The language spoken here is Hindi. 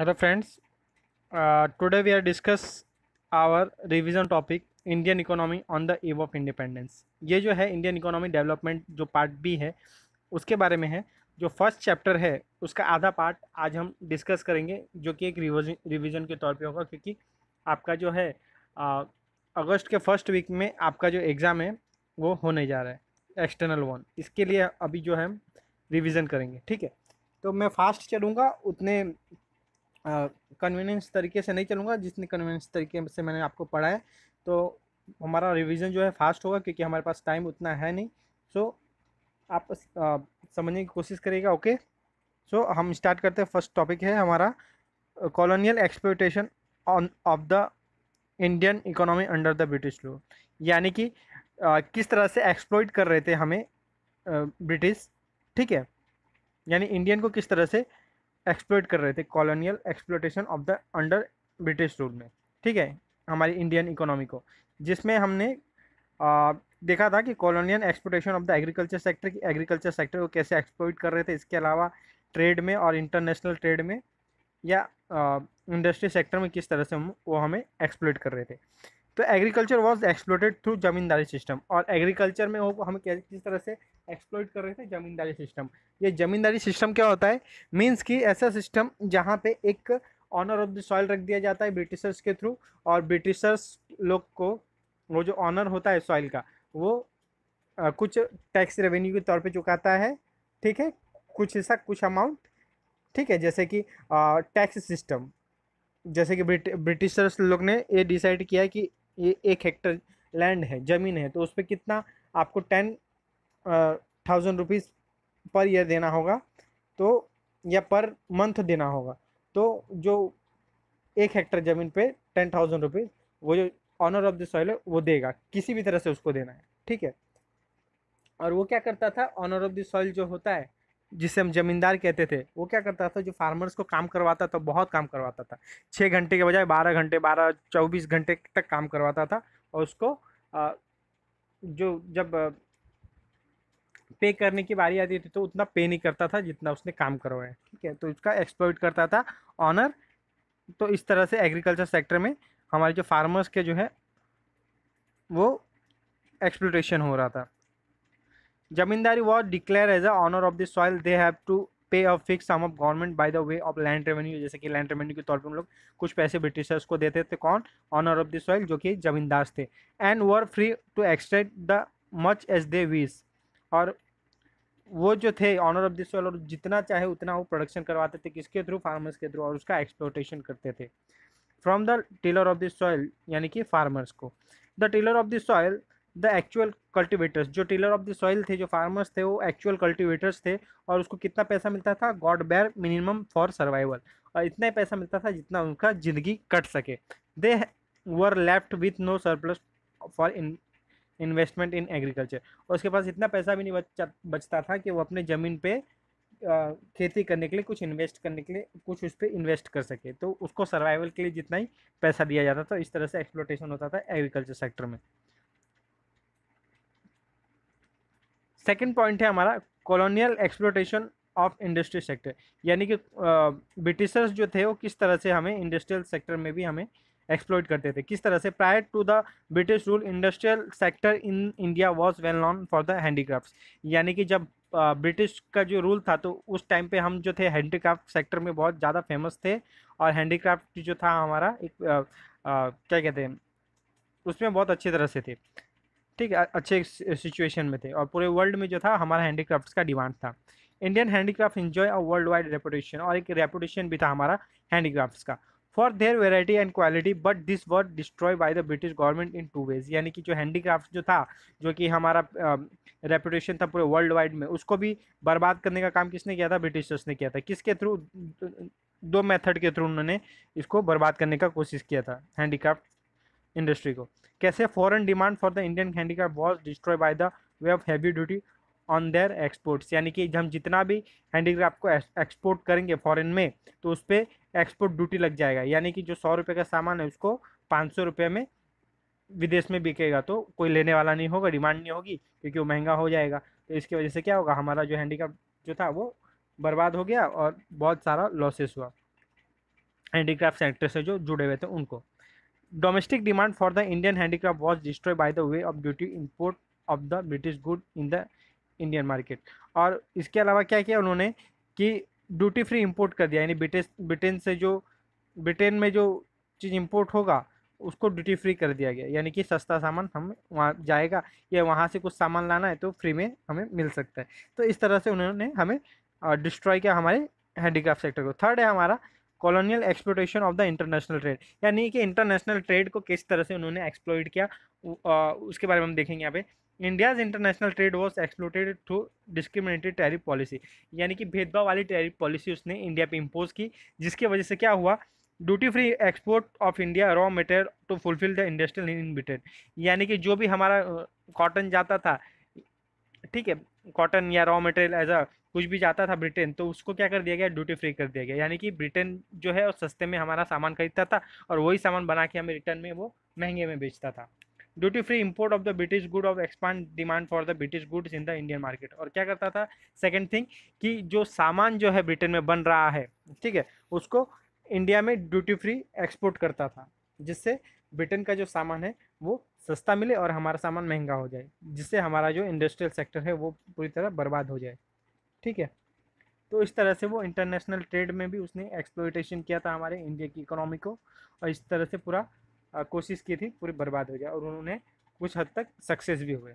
hello friends today we are discuss our revision topic Indian economy on the eve of independence ये जो है इंडियन इकोनॉमी डेवलपमेंट जो पार्ट बी है उसके बारे में है जो फर्स्ट चैप्टर है उसका आधा पार्ट आज हम डिस्कस करेंगे जो कि एक रिविजन के तौर पे होगा क्योंकि आपका जो है अगस्त के फर्स्ट वीक में आपका जो एग्ज़ाम है वो होने जा रहा है एक्सटर्नल वन इसके लिए अभी जो है रिविज़न करेंगे ठीक है तो मैं फास्ट चलूँगा उतने कन्वीनियंस तरीके से नहीं चलूँगा जितने कन्वीनियंस तरीके से मैंने आपको पढ़ा है तो हमारा रिवीजन जो है फास्ट होगा क्योंकि हमारे पास टाइम उतना है नहीं सो so, आप समझने की कोशिश करिएगा ओके सो so, हम स्टार्ट करते हैं फर्स्ट टॉपिक है हमारा colonial exportation on of the Indian economy under the British low यानी कि आ, किस तरह से एक्सप्लोइट कर रहे थे हमें ब्रिटिश ठीक है यानी इंडियन को किस तरह से एक्सप्लोइट कर रहे थे colonial exploitation of the under British rule में ठीक है हमारी इंडियन इकोनॉमी को जिसमें हमने आ, देखा था कि colonial exportation of the agriculture sector की एग्रीकल्चर सेक्टर को कैसे एक्सप्लोइट कर रहे थे इसके अलावा ट्रेड में और इंटरनेशनल ट्रेड में या इंडस्ट्री सेक्टर में किस तरह से हम वो हमें एक्सप्लोइट कर रहे थे तो agriculture was exploited through zamindari system और एग्रीकल्चर में वो हमें किस तरह से एक्सप्लोइट कर रहे थे ज़मींदारी सिस्टम ये ज़मींदारी सिस्टम क्या होता है मीन्स कि ऐसा सिस्टम जहाँ पे एक ऑनर ऑफ द सॉइल रख दिया जाता है ब्रिटिशर्स के थ्रू और ब्रिटिशर्स लोग को वो जो ऑनर होता है सॉइल का वो आ, कुछ टैक्स रेवेन्यू के तौर पे चुकाता है ठीक है कुछ हिस्सा कुछ अमाउंट ठीक है जैसे कि टैक्स सिस्टम जैसे कि ब्रिट ब्रिटिशर्स लोग ने ये डिसाइड किया कि ये एक हेक्टर लैंड है ज़मीन है तो उस पर कितना आपको ten thousand rupees per year देना होगा तो या पर मंथ देना होगा तो जो एक हेक्टर ज़मीन पे टेन थाउजेंड रुपीज़ वो जो ऑनर ऑफ द सॉइल है वो देगा किसी भी तरह से उसको देना है ठीक है और वो क्या करता था ऑनर ऑफ द सॉइल जो होता है जिसे हम जमींदार कहते थे वो क्या करता था जो फार्मर्स को काम करवाता था बहुत काम करवाता था छः घंटे के बजाय बारह घंटे बारह चौबीस घंटे तक काम करवाता था और उसको जो जब पे करने की बारी आती थी तो उतना पे नहीं करता था जितना उसने काम करवाया ठीक है तो इसका एक्सप्लोइट करता था ऑनर तो इस तरह से एग्रीकल्चर सेक्टर में हमारे जो फार्मर्स के जो है वो एक्सप्लोटेशन हो रहा था zamindari was declared as a owner of the soil they have to pay a fix sum of government by the way of land revenue जैसे कि लैंड रेवेन्यू के तौर पर हम लोग कुछ पैसे ब्रिटिशर्स को देते थे कौन ऑनर ऑफ द सॉइल जो कि जमींदार थे and were free to extend the much as they wish और वो जो थे ऑनर ऑफ दिस और जितना चाहे उतना वो प्रोडक्शन करवाते थे किसके थ्रू फार्मर्स के थ्रू और उसका एक्सप्लोटेशन करते थे from the tiller of this soil यानी कि फार्मर्स को the tiller of this soil the actual cultivators जो टेलर ऑफ द सॉइल थे जो फार्मर्स थे वो एक्चुअल कल्टिवेटर्स थे और उसको कितना पैसा मिलता था got bare minimum for survival और इतना ही पैसा मिलता था जितना उनका ज़िंदगी कट सके they were left with no surplus for in investment in agriculture और उसके पास इतना पैसा भी नहीं बचता बचता था कि वो अपने ज़मीन पे खेती करने के लिए कुछ इन्वेस्ट करने के लिए कुछ उस पर इन्वेस्ट कर सके तो उसको सर्वाइवल के लिए जितना ही पैसा दिया जाता था इस तरह से एक्सप्लोटेशन होता था एग्रीकल्चर सेक्टर में सेकेंड पॉइंट है हमारा colonial exploitation of industrial sector यानी कि ब्रिटिशर्स जो थे वो किस तरह से हमें इंडस्ट्रियल सेक्टर में भी हमें एक्सप्लोइ करते थे किस तरह से prior to the British rule industrial sector in India was well known for the handicraft यानी कि जब ब्रिटिश का जो रूल था तो उस टाइम पे हम जो थे हैंडीक्राफ्ट सेक्टर में बहुत ज़्यादा फेमस थे और हैंडीक्राफ्ट जो था हमारा एक आ, आ, क्या कहते हैं उसमें बहुत अच्छी तरह से थे ठीक है अच्छे सिचुएशन में थे और पूरे वर्ल्ड में जो था हमारा हैंडीक्राफ्ट का डिमांड था Indian handicraft enjoy a world wide reputation और एक रेपुटेशन भी था हमारा हैंडीक्राफ्ट का for their variety and quality but this were destroy by the British government in two ways यानी कि जो हैंडीक्राफ्ट जो था जो कि हमारा रेपुटेशन था पूरे वर्ल्ड वाइड में उसको भी बर्बाद करने का काम किसने किया था ब्रिटिशर्स ने किया था किसके थ्रू दो मेथड के थ्रू उन्होंने इसको बर्बाद करने का कोशिश किया था हैंडीक्राफ्ट इंडस्ट्री को कैसे foreign demand for the Indian handicraft was destroy by the way of heavy duty on their exports यानी कि हम जितना भी हैंडीक्राफ्ट को एक्सपोर्ट करेंगे फॉरेन में तो उस पर एक्सपोर्ट ड्यूटी लग जाएगा यानी कि जो सौ रुपये का सामान है उसको पाँच सौ रुपये में विदेश में बिकेगा तो कोई लेने वाला नहीं होगा डिमांड नहीं होगी क्योंकि वो महंगा हो जाएगा तो इसकी वजह से क्या होगा हमारा जो हैंडीक्राफ्ट जो था वो बर्बाद हो गया और बहुत सारा लॉसेस हुआ हैंडीक्राफ्ट सेक्टर से जो जुड़े हुए थे उनको domestic demand for the Indian handicraft was destroy by the way of duty import of the British good in the Indian market और इसके अलावा क्या किया उन्होंने कि ड्यूटी फ्री इम्पोर्ट कर दिया यानी ब्रिटेन ब्रिटेन से जो ब्रिटेन में जो चीज़ इम्पोर्ट होगा उसको ड्यूटी फ्री कर दिया गया यानी कि सस्ता सामान हम वहाँ जाएगा या वहाँ से कुछ सामान लाना है तो फ्री में हमें मिल सकता है तो इस तरह से उन्होंने हमें डिस्ट्रॉय किया हमारे हैंडीक्राफ्ट सेक्टर को थर्ड है हमारा colonial exploitation of the international trade यानी कि इंटरनेशनल ट्रेड को किस तरह से उन्होंने एक्सप्लोइ किया उसके बारे में हम देखेंगे यहाँ पे India's international trade was exploited through discriminatory tariff policy यानी कि भेदभाव वाली टैरिफ पॉलिसी उसने इंडिया पे इम्पोज की जिसकी वजह से क्या हुआ duty free export of India raw material to fulfil the industrial inhibited यानी कि जो भी हमारा कॉटन जाता था ठीक है कॉटन या रॉ मटेरियल एज अ कुछ भी जाता था ब्रिटेन तो उसको क्या कर दिया गया ड्यूटी फ्री कर दिया गया यानी कि ब्रिटेन जो है सस्ते में हमारा सामान खरीदता था और वही सामान बना के हमें रिटर्न में वो महंगे में बेचता था duty free import of the British good of expand demand for the British goods in the Indian market और क्या करता था सेकेंड थिंग कि जो सामान जो है ब्रिटेन में बन रहा है ठीक है उसको इंडिया में ड्यूटी फ्री एक्सपोर्ट करता था जिससे ब्रिटेन का जो सामान है वो सस्ता मिले और हमारा सामान महंगा हो जाए जिससे हमारा जो इंडस्ट्रियल सेक्टर है वो पूरी तरह बर्बाद हो जाए ठीक है तो इस तरह से वो इंटरनेशनल ट्रेड में भी उसने एक्सप्लोइटेशन किया था हमारे इंडिया की इकोनॉमी को और इस तरह से पूरा कोशिश की थी पूरी बर्बाद हो गया और उन्होंने कुछ हद तक सक्सेस भी हुए